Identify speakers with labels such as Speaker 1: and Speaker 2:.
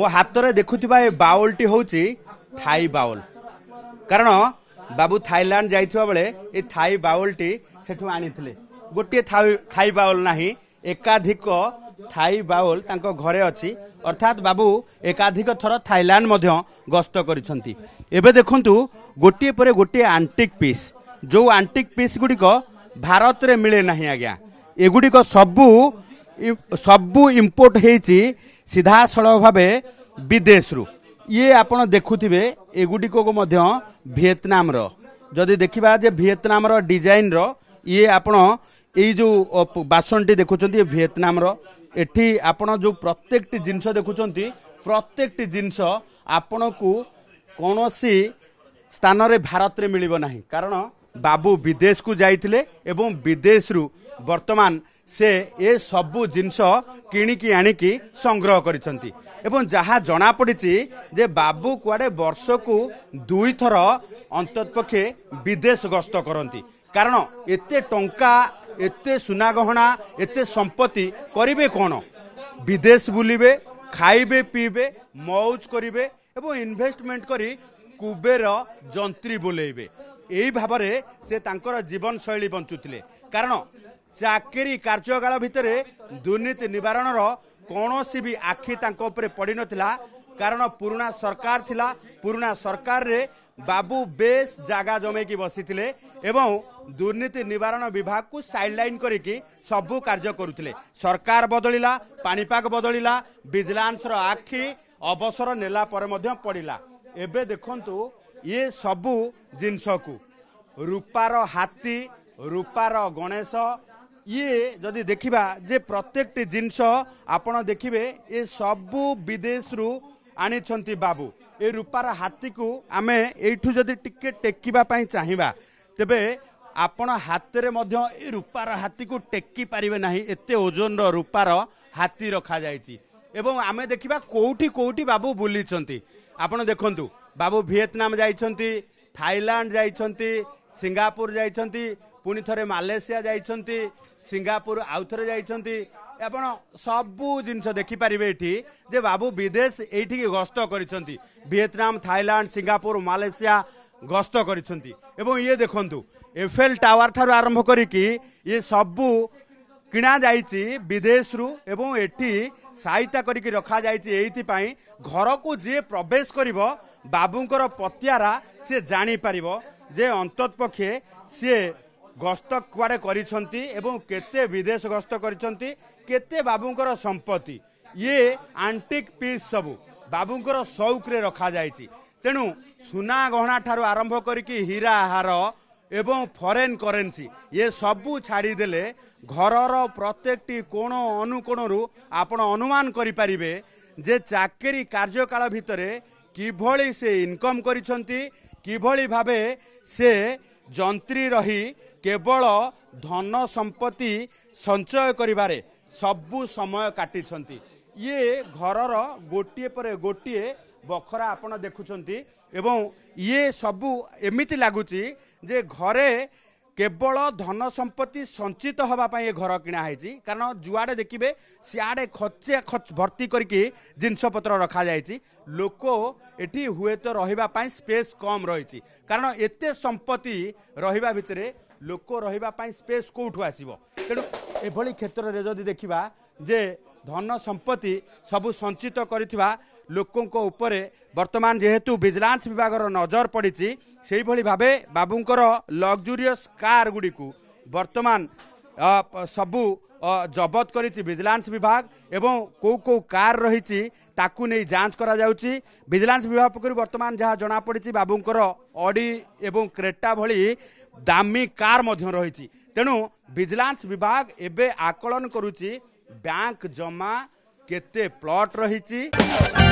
Speaker 1: ମୋ ହାତରେ ଦେଖୁଥିବା ଏ ବାଉଲଟି ହେଉଛି ଥାଇ ବାଉଲ କାରଣ ବାବୁ ଥାଇଲାଣ୍ଡ ଯାଇଥିବା ବେଳେ ଏ ଥାଇ ବାଉଲଟି ସେଠୁ ଆଣିଥିଲେ ଗୋଟିଏ ଥାଇ ବାଉଲ ନାହିଁ ଏକାଧିକ ଥାଇ ବାଉଲ ତାଙ୍କ ଘରେ ଅଛି ଅର୍ଥାତ୍ ବାବୁ ଏକାଧିକ ଥର ଥାଇଲାଣ୍ଡ ମଧ୍ୟ ଗସ୍ତ କରିଛନ୍ତି ଏବେ ଦେଖନ୍ତୁ ଗୋଟିଏ ପରେ ଗୋଟିଏ ଆଣ୍ଟିକ୍ ପିସ୍ ଯେଉଁ ଆଣ୍ଟିକ୍ ପିସ୍ ଗୁଡ଼ିକ ଭାରତରେ ମିଳେ ନାହିଁ ଆଜ୍ଞା ଏଗୁଡ଼ିକ ସବୁ ସବୁ ଇମ୍ପୋର୍ଟ ହେଇଛି ସିଧାସଳଖ ଭାବେ ବିଦେଶରୁ ଇଏ ଆପଣ ଦେଖୁଥିବେ ଏଗୁଡ଼ିକକୁ ମଧ୍ୟ ଭିଏତନାମର ଯଦି ଦେଖିବା ଯେ ଭିଏତନାମର ଡିଜାଇନର ଇଏ ଆପଣ ଏଇ ଯେଉଁ ବାସନଟି ଦେଖୁଛନ୍ତି ଭିଏତନାମର ଏଠି ଆପଣ ଯେଉଁ ପ୍ରତ୍ୟେକଟି ଜିନିଷ ଦେଖୁଛନ୍ତି ପ୍ରତ୍ୟେକଟି ଜିନିଷ ଆପଣଙ୍କୁ କୌଣସି ସ୍ଥାନରେ ଭାରତରେ ମିଳିବ ନାହିଁ କାରଣ ବାବୁ ବିଦେଶକୁ ଯାଇଥିଲେ ଏବଂ ବିଦେଶରୁ ବର୍ତ୍ତମାନ ସେ ଏସବୁ ଜିନିଷ କିଣିକି ଆଣିକି ସଂଗ୍ରହ କରିଛନ୍ତି ଏବଂ ଯାହା ଜଣାପଡ଼ିଛି ଯେ ବାବୁ କୁଆଡ଼େ ବର୍ଷକୁ ଦୁଇଥର ଅନ୍ତତପକ୍ଷେ ବିଦେଶ ଗସ୍ତ କରନ୍ତି କାରଣ ଏତେ ଟଙ୍କା ଏତେ ସୁନାଗହଣା ଏତେ ସମ୍ପତ୍ତି କରିବେ କ'ଣ ବିଦେଶ ବୁଲିବେ ଖାଇବେ ପିଇବେ ମଉଜ କରିବେ ଏବଂ ଇନଭେଷ୍ଟମେଣ୍ଟ କରି କୁବେର ଯନ୍ତ୍ରୀ ବୋଲେଇବେ ଏଇ ଭାବରେ ସେ ତାଙ୍କର ଜୀବନଶୈଳୀ ବଞ୍ଚୁଥିଲେ କାରଣ ଚାକିରି କାର୍ଯ୍ୟକାଳ ଭିତରେ ଦୁର୍ନୀତି ନିବାରଣର କୌଣସି ବି ଆଖି ତାଙ୍କ ଉପରେ ପଡ଼ିନଥିଲା କାରଣ ପୁରୁଣା ସରକାର ଥିଲା ପୁରୁଣା ସରକାରରେ ବାବୁ ବେଶ ଜାଗା ଜମେଇକି ବସିଥିଲେ ଏବଂ ଦୁର୍ନୀତି ନିବାରଣ ବିଭାଗକୁ ସାଇଡ଼ ଲାଇନ୍ କରିକି ସବୁ କାର୍ଯ୍ୟ କରୁଥିଲେ ସରକାର ବଦଳିଲା ପାଣିପାଗ ବଦଳିଲା ଭିଜିଲାନ୍ସର ଆଖି ଅବସର ନେଲା ପରେ ମଧ୍ୟ ପଡ଼ିଲା ଏବେ ଦେଖନ୍ତୁ ଇଏ ସବୁ ଜିନିଷକୁ ରୂପାର ହାତୀ ରୂପାର ଗଣେଶ ଇଏ ଯଦି ଦେଖିବା ଯେ ପ୍ରତ୍ୟେକଟି ଜିନିଷ ଆପଣ ଦେଖିବେ ଏ ସବୁ ବିଦେଶରୁ ଆଣିଛନ୍ତି ବାବୁ ଏ ରୂପାର ହାତୀକୁ ଆମେ ଏଇଠୁ ଯଦି ଟିକେ ଟେକିବା ପାଇଁ ଚାହିଁବା ତେବେ ଆପଣ ହାତରେ ମଧ୍ୟ ଏ ରୂପାର ହାତୀକୁ ଟେକି ପାରିବେ ନାହିଁ ଏତେ ଓଜନର ରୂପାର ହାତୀ ରଖାଯାଇଛି ଏବଂ ଆମେ ଦେଖିବା କେଉଁଠି କେଉଁଠି ବାବୁ ବୁଲିଛନ୍ତି ଆପଣ ଦେଖନ୍ତୁ ବାବୁ ଭିଏତନାମ ଯାଇଛନ୍ତି ଥାଇଲାଣ୍ଡ ଯାଇଛନ୍ତି ସିଙ୍ଗାପୁର ଯାଇଛନ୍ତି ପୁଣି ଥରେ ମାଲେସିଆ ଯାଇଛନ୍ତି ସିଙ୍ଗାପୁର ଆଉ ଥରେ ଯାଇଛନ୍ତି ଆପଣ ସବୁ ଜିନିଷ ଦେଖିପାରିବେ ଏଠି ଯେ ବାବୁ ବିଦେଶ ଏଇଠିକି ଗସ୍ତ କରିଛନ୍ତି ଭିଏତନାମ ଥାଇଲାଣ୍ଡ ସିଙ୍ଗାପୁର ମାଲେସିଆ ଗସ୍ତ କରିଛନ୍ତି ଏବଂ ଇଏ ଦେଖନ୍ତୁ ଏଫ୍ଏଲ୍ ଟାୱାର ଠାରୁ ଆରମ୍ଭ କରିକି ଇଏ ସବୁ କିଣାଯାଇଛି ବିଦେଶରୁ ଏବଂ ଏଠି ସାଇତା କରିକି ରଖାଯାଇଛି ଏଇଥିପାଇଁ ଘରକୁ ଯିଏ ପ୍ରବେଶ କରିବ ବାବୁଙ୍କର ପତିଆରା ସିଏ ଜାଣିପାରିବ ଯେ ଅନ୍ତପକ୍ଷେ ସିଏ ଗସ୍ତ କୁଆଡ଼େ କରିଛନ୍ତି ଏବଂ କେତେ ବିଦେଶ ଗସ୍ତ କରିଛନ୍ତି କେତେ ବାବୁଙ୍କର ସମ୍ପତ୍ତି ଇଏ ଆଣ୍ଟିକ ପିସ୍ ସବୁ ବାବୁଙ୍କର ସଉକରେ ରଖାଯାଇଛି ତେଣୁ ସୁନା ଗହଣା ଠାରୁ ଆରମ୍ଭ କରିକି ହୀରା ଏବଂ ଫରେନ୍ କରେନ୍ସି ଏ ସବୁ ଛାଡ଼ିଦେଲେ ଘରର ପ୍ରତ୍ୟେକଟି କୋଣ ଅନୁକୋଣରୁ ଆପଣ ଅନୁମାନ କରିପାରିବେ ଯେ ଚାକିରି କାର୍ଯ୍ୟକାଳ ଭିତରେ କିଭଳି ସେ ଇନକମ୍ କରିଛନ୍ତି କିଭଳି ଭାବେ ସେ ଯନ୍ତ୍ରୀ ରହି କେବଳ ଧନ ସମ୍ପତ୍ତି ସଞ୍ଚୟ କରିବାରେ ସବୁ ସମୟ କାଟିଛନ୍ତି ଇଏ ଘରର ଗୋଟିଏ ପରେ ଗୋଟିଏ বখরা আপনার দেখুম এবং ইয়ে সবু এমিতি লাগুচি যে ঘরে কেবল ধন সম্পত্তি সঞ্চিত হওয়া এ ঘর কিণা হয়েছি কারণ যুয়াড়ে দেখবে সিয়াড়ে খচে ভর্তি করিকি জিনিসপত্র রখা যাই লোক এটি হুয়েত রহবা স্পেস কম রয়েছে কারণ এতে সম্পত্তি রহবা ভিতরে লোক রহবা স্পেস কোঠু আসব তেমন এভাবে ক্ষেত্রে যদি দেখা যে ଧନ ସମ୍ପତ୍ତି ସବୁ ସଞ୍ଚିତ କରିଥିବା ଲୋକଙ୍କ ଉପରେ ବର୍ତ୍ତମାନ ଯେହେତୁ ଭିଜିଲାନ୍ସ ବିଭାଗର ନଜର ପଡ଼ିଛି ସେହିଭଳି ଭାବେ ବାବୁଙ୍କର ଲକ୍ଜୁରିୟସ୍ କାର୍ ଗୁଡ଼ିକୁ ବର୍ତ୍ତମାନ ସବୁ ଜବତ କରିଛି ଭିଜିଲାନ୍ସ ବିଭାଗ ଏବଂ କେଉଁ କେଉଁ କାର୍ ରହିଛି ତାକୁ ନେଇ ଯାଞ୍ଚ କରାଯାଉଛି ଭିଜିଲାନ୍ସ ବିଭାଗ ପକ୍ଷରୁ ବର୍ତ୍ତମାନ ଯାହା ଜଣାପଡ଼ିଛି ବାବୁଙ୍କର ଅଡ଼ି ଏବଂ କ୍ରେଟା ଭଳି ଦାମୀ କାର୍ ମଧ୍ୟ ରହିଛି ତେଣୁ ଭିଜିଲାନ୍ସ ବିଭାଗ ଏବେ ଆକଳନ କରୁଛି ବ୍ୟାଙ୍କ ଜମା କେତେ ପ୍ଲଟ୍ ରହିଛି